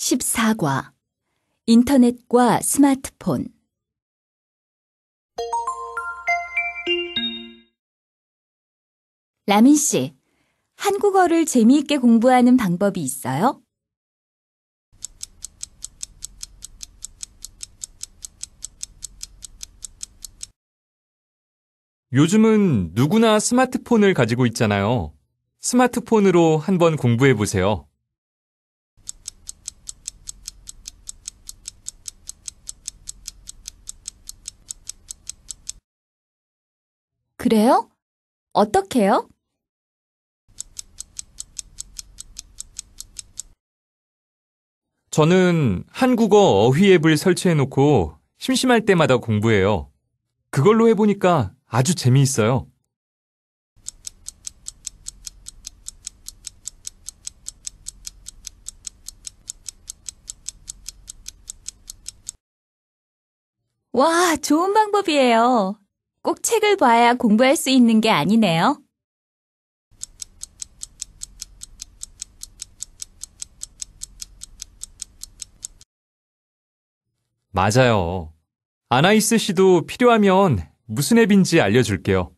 14과 인터넷과 스마트폰 라민 씨, 한국어를 재미있게 공부하는 방법이 있어요? 요즘은 누구나 스마트폰을 가지고 있잖아요. 스마트폰으로 한번 공부해 보세요. 그래요? 어떻게요? 저는 한국어 어휘앱을 설치해놓고 심심할 때마다 공부해요. 그걸로 해보니까 아주 재미있어요. 와, 좋은 방법이에요. 꼭 책을 봐야 공부할 수 있는 게 아니네요. 맞아요. 아나이스 씨도 필요하면 무슨 앱인지 알려줄게요.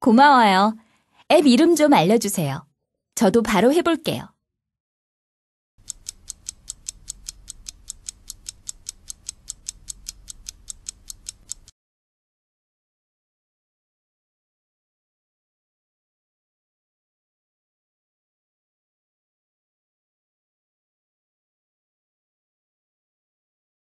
고마워요. 앱 이름 좀 알려주세요. 저도 바로 해볼게요.